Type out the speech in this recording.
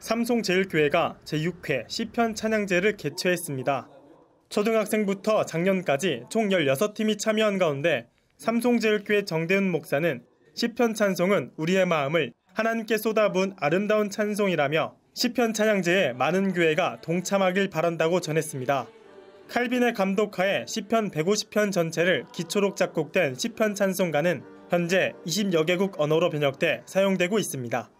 삼송제일교회가 제6회 시편 찬양제를 개최했습니다. 초등학생부터 작년까지 총 16팀이 참여한 가운데 삼송제일교회 정대훈 목사는 시편 찬송은 우리의 마음을 하나님께 쏟아부은 아름다운 찬송이라며 시편 찬양제에 많은 교회가 동참하길 바란다고 전했습니다. 칼빈의 감독하에 시편 150편 전체를 기초로 작곡된 시편 찬송가는 현재 20여 개국 언어로 번역돼 사용되고 있습니다.